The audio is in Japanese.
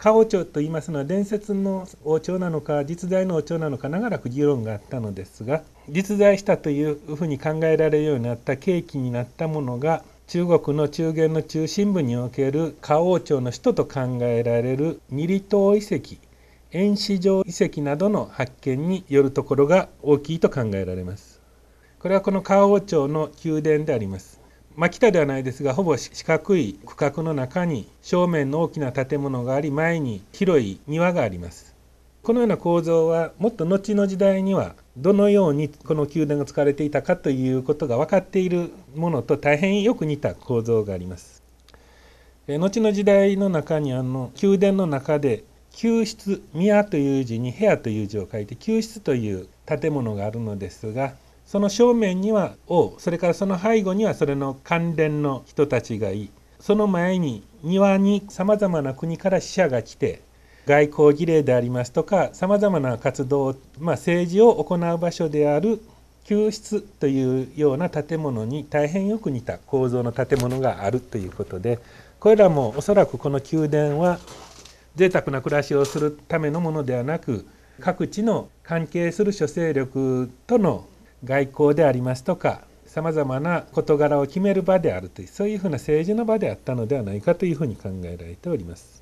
花王朝といいますのは伝説の王朝なのか実在の王朝なのか長らく議論があったのですが実在したというふうに考えられるようになった契機になったものが中国の中原の中心部における花王朝の首都と考えられる二里島遺跡遠子城遺跡などの発見によるところが大きいと考えられますこれはこの花王朝の宮殿でありますまあ、北ではないですがほぼ四角い区画の中に正面の大きな建物があり前に広い庭がありますこのような構造はもっと後の時代にはどのようにこの宮殿が使われていたかということが分かっているものと大変よく似た構造があります後の時代の中にあの宮殿の中で宮室宮という字に部屋という字を書いて宮室という建物があるのですがその正面には王それからその背後にはそれの関連の人たちがいその前に庭にさまざまな国から死者が来て外交儀礼でありますとかさまざまな活動、まあ、政治を行う場所である救出というような建物に大変よく似た構造の建物があるということでこれらもおそらくこの宮殿は贅沢な暮らしをするためのものではなく各地の関係する諸勢力との外交でありますとかさまざまな事柄を決める場であるというそういうふうな政治の場であったのではないかというふうに考えられております。